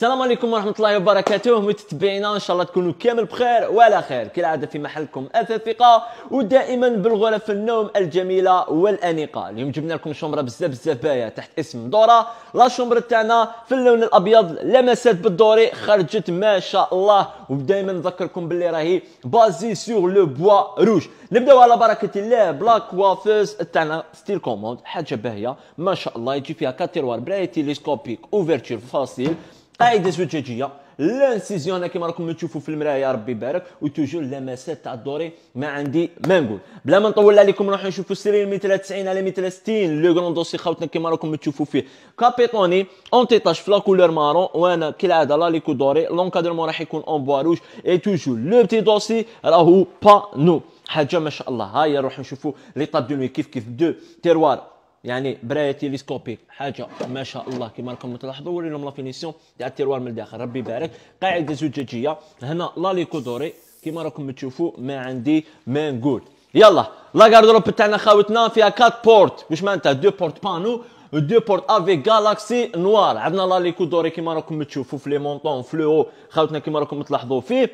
السلام عليكم ورحمة الله وبركاته متتبعينا إن شاء الله تكونوا كامل بخير وعلى خير كالعادة في محلكم أثاثقة ودائما بالغرف في النوم الجميلة والأنيقة اليوم جبنا لكم شمرة بزاف بزاف باية تحت اسم دورة لا شمرة تاعنا في اللون الأبيض لمست بالدوري خرجت ما شاء الله ودائما نذكركم باللي راهي بازي سور لو بوا روج نبداو على بركة الله بلاك وافز تاعنا ستيل كوموند حاجة باهية ما شاء الله يجي فيها كاتيروار براي تيليسكوبيك اوفرتشر فاصيل قاعده زجاجيه لانسيزيون كما كيما راكم تشوفوا في المرايه ربي يبارك وتوجور لمسات تاع الدوري ما عندي ما نقول بلا ما نطول عليكم نروحوا نشوفوا السيرين 90 على 160 لو غران دوسي خاوتنا كيما راكم تشوفوا فيه كابيتوني اون تيطاج في كولور مارون وانا كالعاده لا ليكو دوري لونكادرمون راح يكون اون بوا روج اي توجور لو بتي دوسي راهو با نو حاجه ما شاء الله هيا نروح نشوفوا ليطاب دو كيف كيف دو تيروار يعني برايه تيليسكوبيك حاجه ما شاء الله كما راكم تلاحظوا وري لهم لا فينيسيون تاع التيروار من الداخل ربي يبارك قاعده زجاجيه هنا لا ليكودوري كما راكم تشوفوا ما عندي ما نقول يلا لا غاردروب تاعنا خاوتنا فيها 4 بورت واش معناتها دو بورت بانو دو بورت افي جالاكسي نوار عندنا لا ليكو دوري كيما راكم تشوفوا في لي مونطون لو خاوتنا كيما راكم تلاحظوا فيه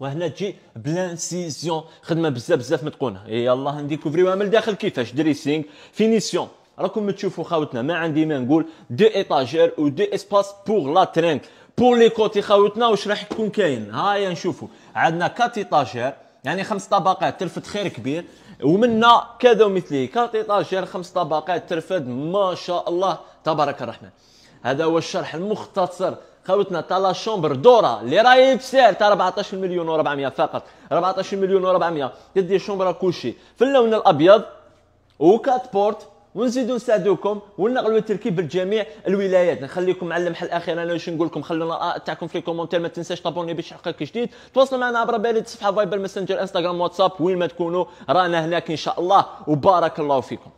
وهنا تجي بلانسيزيون خدمه بزاف بزاف متقونه يلا نديكوفريوها من الداخل كيفاش دريسينغ فينيسيون راكم تشوفوا خاوتنا ما عندي ما نقول دو ايطاجير و دو اسباس بوغ لا ترينك بوغ لي كوتي خاوتنا واش راح يكون كاين هايا نشوفوا عندنا كات ايطاجير يعني خمس طبقات ترفد خير كبير ومنا كذا ومثله كات ايطاجير خمس طبقات ترفد ما شاء الله تبارك الرحمن هذا هو الشرح المختصر خوتنا تاع لا شومبر دورا اللي راهي بسعر تاع 14 مليون و400 فقط 14 مليون و400 تدي شومبر كلشي في اللون الابيض وكات بورت ونزيدو نساعدوكم ونغلو التركيب لجميع الولايات نخليكم مع المحل الاخير انا واش نقول لكم خلونا الاراء آه، تاعكم في الكومونتير ما تنساش تابوني باش يحقق جديد تواصلوا معنا عبر بريد صفحه فايبر ماسنجر انستغرام واتساب وين ما تكونوا رانا هناك ان شاء الله وبارك الله فيكم